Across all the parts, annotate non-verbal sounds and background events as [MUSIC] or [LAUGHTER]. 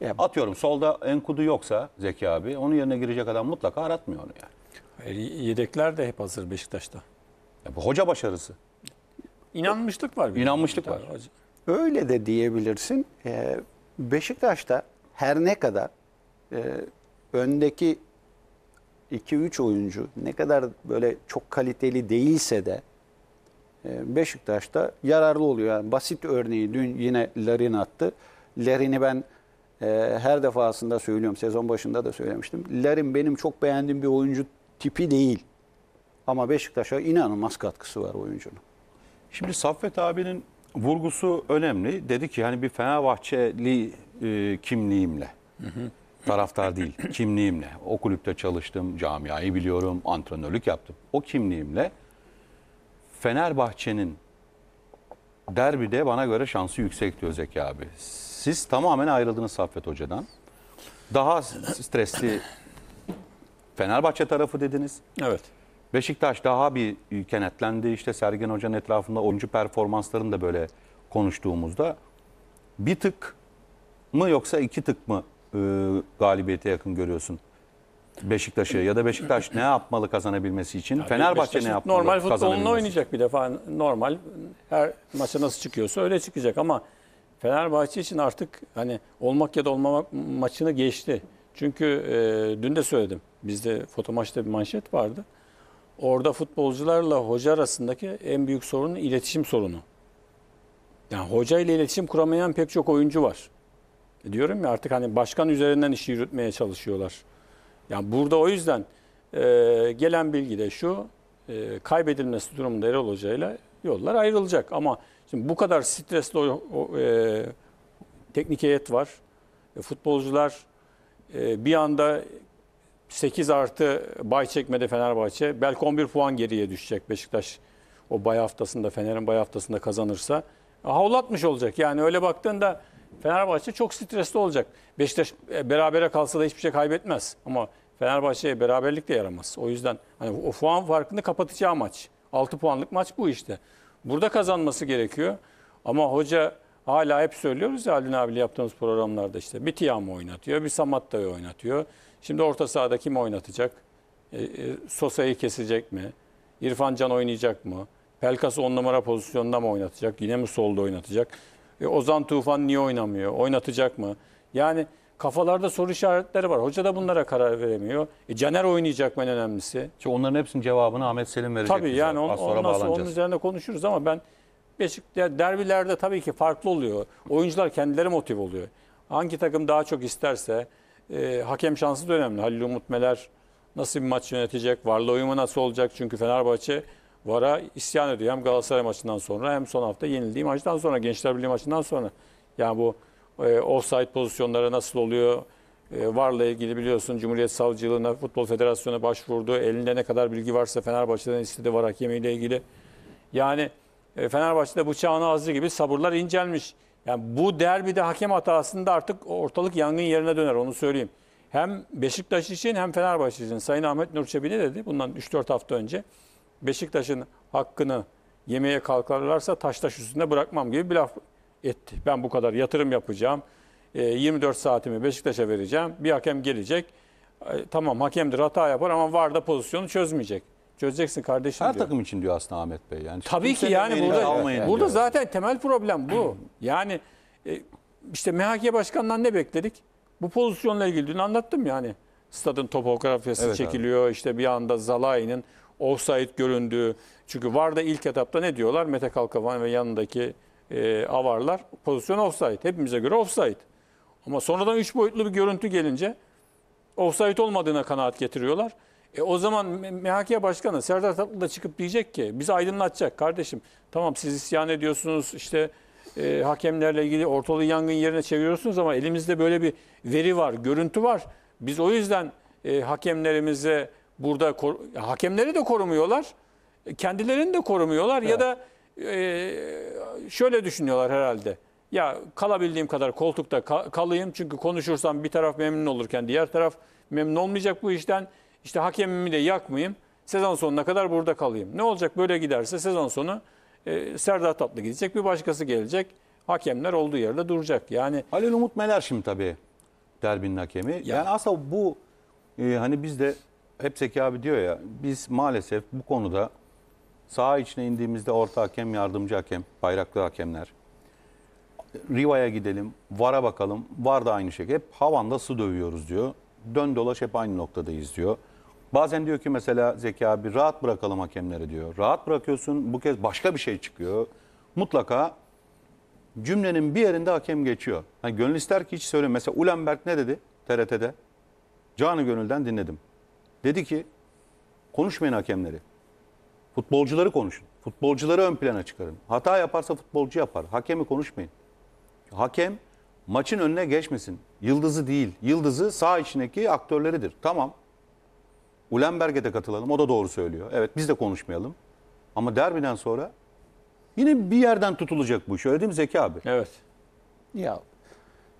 Ya, Atıyorum solda Enkudu yoksa Zeki abi onun yerine girecek adam mutlaka aratmıyor onu yani. E, yedekler de hep hazır Beşiktaş'ta. Ya bu hoca başarısı. İnanmışlık var. bir İnanmışlık var. Hoca- Öyle de diyebilirsin. E, Beşiktaş'ta her ne kadar e, öndeki 2-3 oyuncu ne kadar böyle çok kaliteli değilse de Beşiktaş'ta yararlı oluyor. Yani basit örneği dün yine Larin attı. Larin'i ben e, her defasında söylüyorum. Sezon başında da söylemiştim. Larin benim çok beğendiğim bir oyuncu tipi değil. Ama Beşiktaş'a inanılmaz katkısı var oyuncunun. Şimdi Saffet abinin vurgusu önemli. Dedi ki hani bir Fenerbahçeli e, kimliğimle. Hı hı. Taraftar değil, [CLEARS THROAT] kimliğimle. O kulüpte çalıştım, camiayı biliyorum, antrenörlük yaptım. O kimliğimle Fenerbahçe'nin derbide bana göre şansı yüksek diyor Zeki abi. Siz tamamen ayrıldınız Saffet Hoca'dan. Daha stresli Fenerbahçe tarafı dediniz. Evet. Beşiktaş daha bir kenetlendi. işte Sergen Hoca'nın etrafında oyuncu performanslarını da böyle konuştuğumuzda bir tık mı yoksa iki tık mı e, galibiyete yakın görüyorsun Beşiktaş'ı ya da Beşiktaş ne yapmalı kazanabilmesi için? Fenerbahçe ne yapmalı Normal futbolunu kazanabilmesi oynayacak bir defa. Normal her maça nasıl çıkıyorsa öyle çıkacak ama Fenerbahçe için artık hani olmak ya da olmamak maçını geçti. Çünkü e, dün de söyledim. Bizde foto maçta bir manşet vardı. Orada futbolcularla hoca arasındaki en büyük sorun iletişim sorunu. Yani hoca ile iletişim kuramayan pek çok oyuncu var. E, diyorum ya artık hani başkan üzerinden işi yürütmeye çalışıyorlar. Yani burada o yüzden e, gelen bilgi de şu, e, kaybedilmesi durumunda Erol Hoca ile yollar ayrılacak. Ama şimdi bu kadar stresli o, o, e, teknik heyet var. E, futbolcular e, bir anda 8 artı bay çekmedi Fenerbahçe. Belki 11 puan geriye düşecek Beşiktaş o bay haftasında Fener'in bay haftasında kazanırsa. E, havlatmış olacak. Yani öyle baktığında Fenerbahçe çok stresli olacak. Beşiktaş e, berabere kalsa da hiçbir şey kaybetmez. Ama Fenerbahçe'ye beraberlik de yaramaz. O yüzden hani o puan farkını kapatacağı maç. 6 puanlık maç bu işte. Burada kazanması gerekiyor. Ama hoca hala hep söylüyoruz ya Halil abiyle yaptığımız programlarda işte bir Tiam'ı oynatıyor, bir Samatta'yı oynatıyor. Şimdi orta sahada kim oynatacak? E, e, Sosa'yı kesecek mi? İrfan Can oynayacak mı? Pelkas'ı 10 numara pozisyonda mı oynatacak? Yine mi solda oynatacak? E, Ozan Tufan niye oynamıyor? Oynatacak mı? Yani Kafalarda soru işaretleri var. Hoca da bunlara karar veremiyor. E, Caner oynayacak mı en önemlisi? İşte onların hepsinin cevabını Ahmet Selim verecek. Tabii bize. yani on, sonra ondan sonra onun üzerinde konuşuruz ama ben Beşiktaş derbilerde tabii ki farklı oluyor. Oyuncular kendileri motive oluyor. Hangi takım daha çok isterse e, hakem şansı da önemli. Halil Umut Meler nasıl bir maç yönetecek? Varlı uyumu nasıl olacak? Çünkü Fenerbahçe VAR'a isyan ediyor. Hem Galatasaray maçından sonra hem son hafta yenildiği maçtan sonra, Gençler Birliği maçından sonra. Yani bu e, offside pozisyonları nasıl oluyor? E, VAR'la ilgili biliyorsun Cumhuriyet Savcılığına, Futbol Federasyonu'na başvurdu. Elinde ne kadar bilgi varsa Fenerbahçe'den istedi VAR hakemiyle ilgili. Yani e, Fenerbahçe'de bıçağın ağzı gibi sabırlar incelmiş. Yani bu derbide hakem hatasında artık ortalık yangın yerine döner onu söyleyeyim. Hem Beşiktaş için hem Fenerbahçe için. Sayın Ahmet Nurçebi ne dedi bundan 3-4 hafta önce? Beşiktaş'ın hakkını yemeye kalkarlarsa taş taş üstünde bırakmam gibi bir laf etti. Ben bu kadar yatırım yapacağım. 24 e, saatimi Beşiktaş'a vereceğim. Bir hakem gelecek. E, tamam hakemdir hata yapar ama var da pozisyonu çözmeyecek. Çözeceksin kardeşim Her diyor. takım için diyor aslında Ahmet Bey. Yani Tabii ki yani burada, burada diyor. zaten temel problem bu. yani e, işte MHK Başkanı'ndan ne bekledik? Bu pozisyonla ilgili dün anlattım yani. Stadın topografyası evet, çekiliyor. Abi. İşte bir anda Zalai'nin offside göründüğü. Çünkü var da ilk etapta ne diyorlar? Mete Kalkavan ve yanındaki e, avarlar. Pozisyon offside. Hepimize göre offside. Ama sonradan üç boyutlu bir görüntü gelince offside olmadığına kanaat getiriyorlar. E o zaman MHK Başkanı Serdar Tatlı da çıkıp diyecek ki bizi aydınlatacak kardeşim. Tamam siz isyan ediyorsunuz işte e, hakemlerle ilgili ortalığı yangın yerine çeviriyorsunuz ama elimizde böyle bir veri var, görüntü var. Biz o yüzden e, hakemlerimize burada hakemleri de korumuyorlar. E, kendilerini de korumuyorlar evet. ya da ee, şöyle düşünüyorlar herhalde. Ya kalabildiğim kadar koltukta kalayım çünkü konuşursam bir taraf memnun olurken diğer taraf memnun olmayacak bu işten. İşte hakemimi de yakmayayım. Sezon sonuna kadar burada kalayım. Ne olacak böyle giderse sezon sonu e, Serdar Tatlı gidecek bir başkası gelecek. Hakemler olduğu yerde duracak. Yani Halil Umut Meler şimdi tabii derbinin hakemi. Yani, yani aslında bu e, hani biz de hep Zeki abi diyor ya biz maalesef bu konuda Saha içine indiğimizde orta hakem, yardımcı hakem, bayraklı hakemler. Riva'ya gidelim, VAR'a bakalım. VAR da aynı şekilde. Hep havanda su dövüyoruz diyor. Dön dolaş hep aynı noktadayız diyor. Bazen diyor ki mesela Zeki abi rahat bırakalım hakemleri diyor. Rahat bırakıyorsun bu kez başka bir şey çıkıyor. Mutlaka cümlenin bir yerinde hakem geçiyor. Hani gönül ister ki hiç söyle. Mesela Ulenberg ne dedi TRT'de? Canı gönülden dinledim. Dedi ki konuşmayın hakemleri. Futbolcuları konuşun. Futbolcuları ön plana çıkarın. Hata yaparsa futbolcu yapar. Hakemi konuşmayın. Hakem maçın önüne geçmesin. Yıldızı değil. Yıldızı sağ içindeki aktörleridir. Tamam. Ulenberg'e de katılalım. O da doğru söylüyor. Evet biz de konuşmayalım. Ama derbiden sonra yine bir yerden tutulacak bu iş. Öyle değil mi Zeki abi? Evet. Ya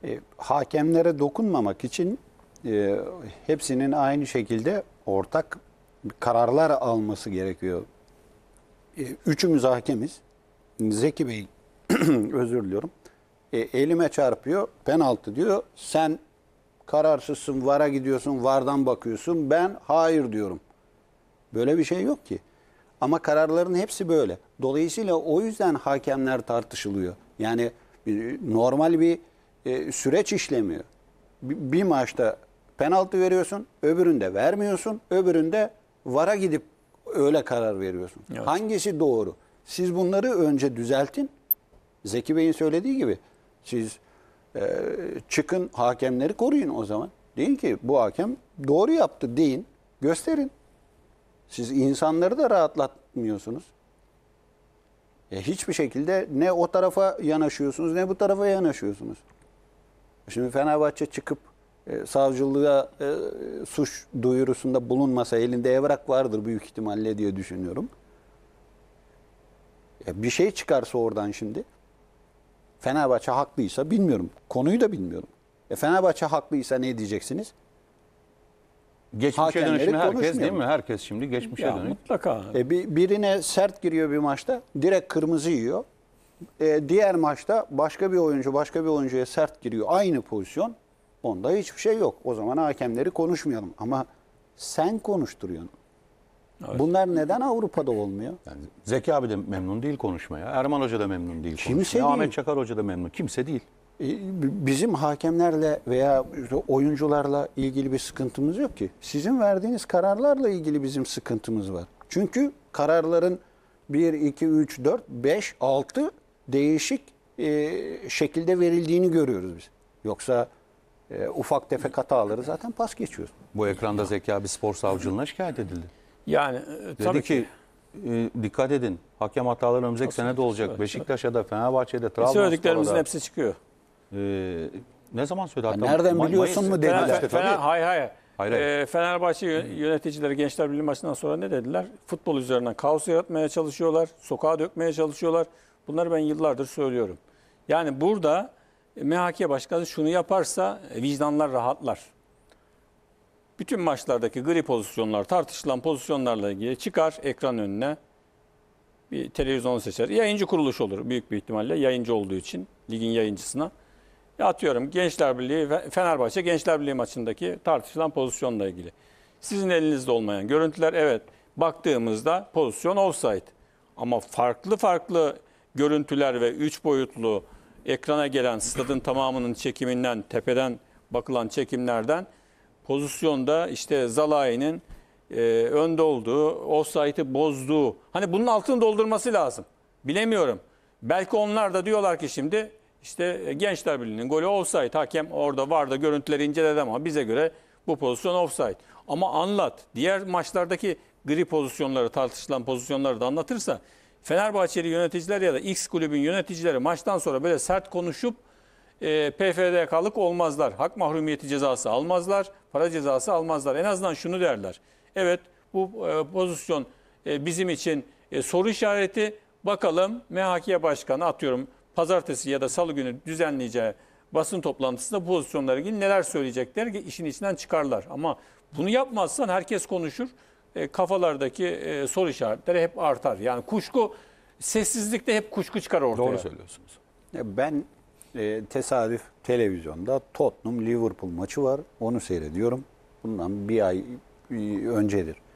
e, hakemlere dokunmamak için e, hepsinin aynı şekilde ortak kararlar alması gerekiyor. Ee, üçümüz hakemiz. Zeki Bey [CLEARS THROAT] özür diliyorum. E, elime çarpıyor penaltı diyor. Sen kararsızsın vara gidiyorsun vardan bakıyorsun. Ben hayır diyorum. Böyle bir şey yok ki. Ama kararların hepsi böyle. Dolayısıyla o yüzden hakemler tartışılıyor. Yani e, normal bir e, süreç işlemiyor. Bir, bir maçta penaltı veriyorsun, öbüründe vermiyorsun, öbüründe vara gidip öyle karar veriyorsun. Evet. Hangisi doğru? Siz bunları önce düzeltin. Zeki Bey'in söylediği gibi siz e, çıkın hakemleri koruyun o zaman. Deyin ki bu hakem doğru yaptı deyin. Gösterin. Siz insanları da rahatlatmıyorsunuz. E, hiçbir şekilde ne o tarafa yanaşıyorsunuz ne bu tarafa yanaşıyorsunuz. Şimdi Fenerbahçe çıkıp e, savcılığa e, suç duyurusunda bulunmasa elinde evrak vardır büyük ihtimalle diye düşünüyorum. E, bir şey çıkarsa oradan şimdi Fenerbahçe haklıysa bilmiyorum. Konuyu da bilmiyorum. E, Fenerbahçe haklıysa ne diyeceksiniz? Geçmişe dönüşme herkes değil mi? Herkes şimdi geçmişe dönüyor. Mutlaka. E, bir, birine sert giriyor bir maçta direkt kırmızı yiyor. E, diğer maçta başka bir oyuncu başka bir oyuncuya sert giriyor. Aynı pozisyon Onda hiçbir şey yok. O zaman hakemleri konuşmayalım. Ama sen konuşturuyorsun. Evet. Bunlar neden Avrupa'da olmuyor? Yani Zeki abi de memnun değil konuşmaya. Erman Hoca da memnun değil Kimse konuşmaya. Değil. Ahmet Çakar Hoca da memnun. Kimse değil. E, bizim hakemlerle veya oyuncularla ilgili bir sıkıntımız yok ki. Sizin verdiğiniz kararlarla ilgili bizim sıkıntımız var. Çünkü kararların 1, 2, 3, 4, 5, 6 değişik e, şekilde verildiğini görüyoruz biz. Yoksa e, ufak tefek hataları zaten pas geçiyor. Bu ekranda Zeki bir spor savcılığına şikayet edildi. Yani e, tabii Dedi ki, ki e, dikkat edin hakem hataları önümüzdeki sene de olacak. Evet, Beşiktaş'a da Fenerbahçe'de e, Trabzonspor'a da. Söylediklerimizin hepsi çıkıyor. E, ne zaman söyledi? Hatta nereden May- biliyorsun mu dediler. Fener, işte, Fener, hayır hayır. Hayır, hayır. E, Fenerbahçe yöneticileri Gençler Birliği maçından sonra ne dediler? Futbol üzerinden kaos yaratmaya çalışıyorlar, sokağa dökmeye çalışıyorlar. Bunları ben yıllardır söylüyorum. Yani burada MHK Başkanı şunu yaparsa e, vicdanlar rahatlar. Bütün maçlardaki gri pozisyonlar, tartışılan pozisyonlarla ilgili çıkar ekran önüne bir televizyon seçer. Yayıncı kuruluş olur büyük bir ihtimalle yayıncı olduğu için ligin yayıncısına. Ya atıyorum Gençler Birliği Fenerbahçe Gençler Birliği maçındaki tartışılan pozisyonla ilgili. Sizin elinizde olmayan görüntüler evet baktığımızda pozisyon offside. Ama farklı farklı görüntüler ve üç boyutlu ekrana gelen stadın tamamının çekiminden, tepeden bakılan çekimlerden pozisyonda işte Zalai'nin e, önde olduğu, offside'ı bozduğu. Hani bunun altını doldurması lazım. Bilemiyorum. Belki onlar da diyorlar ki şimdi işte Gençler Birliği'nin golü offside. Hakem orada vardı. da görüntüleri inceledi ama bize göre bu pozisyon offside. Ama anlat. Diğer maçlardaki gri pozisyonları tartışılan pozisyonları da anlatırsa Fenerbahçeli yöneticiler ya da X kulübün yöneticileri maçtan sonra böyle sert konuşup e, PFDK'lık olmazlar. Hak mahrumiyeti cezası almazlar, para cezası almazlar. En azından şunu derler. Evet bu e, pozisyon e, bizim için e, soru işareti. Bakalım MHK Başkanı atıyorum pazartesi ya da salı günü düzenleyeceği basın toplantısında pozisyonlara ilgili neler söyleyecekler ki işin içinden çıkarlar. Ama bunu yapmazsan herkes konuşur. E, kafalardaki e, soru işaretleri hep artar. Yani kuşku sessizlikte hep kuşku çıkar ortaya. Doğru söylüyorsunuz. Ben e, tesadüf televizyonda Tottenham Liverpool maçı var. Onu seyrediyorum. Bundan bir ay öncedir.